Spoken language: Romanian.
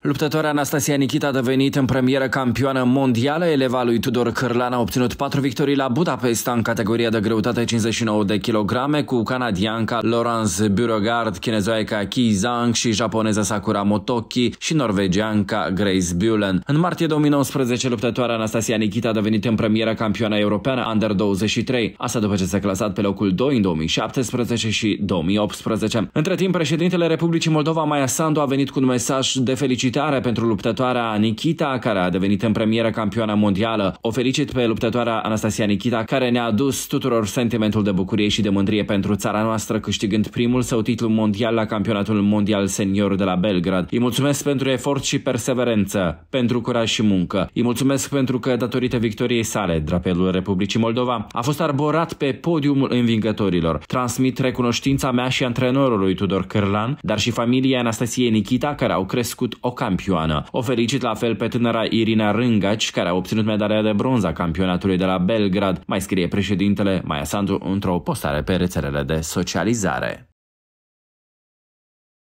Luptătoarea Anastasia Nikita a devenit în premieră campioană mondială. Eleva lui Tudor Cârlan a obținut patru victorii la Budapesta în categoria de greutate 59 de kilograme cu canadianca Laurence Burogard, chinezoica Qi Zhang și japoneza Sakura Motoki și norvegianca Grace Bulen. În martie 2019, luptătoarea Anastasia Nikita a devenit în premieră campioană europeană Under 23, asta după ce s-a clasat pe locul 2 în 2017 și 2018. Între timp, președintele Republicii Moldova Maia Sandu a venit cu un mesaj de felicitări Felicitare pentru luptătoarea Nikita, care a devenit în premieră campioană mondială. O felicit pe luptătoarea Anastasia Nikita, care ne-a adus tuturor sentimentul de bucurie și de mândrie pentru țara noastră, câștigând primul său titlu mondial la campionatul mondial senior de la Belgrad. Îi mulțumesc pentru efort și perseverență, pentru curaj și muncă. Îi mulțumesc pentru că, datorită victoriei sale, drapelul Republicii Moldova a fost arborat pe podiumul învingătorilor. Transmit recunoștința mea și antrenorului Tudor Cârlan, dar și familia Anastasiei Nikita, care au crescut o campioană. O felicit la fel pe tânăra Irina Rângaci, care a obținut medalia de bronz a campionatului de la Belgrad, mai scrie președintele Maia Sandu într-o postare pe rețelele de socializare.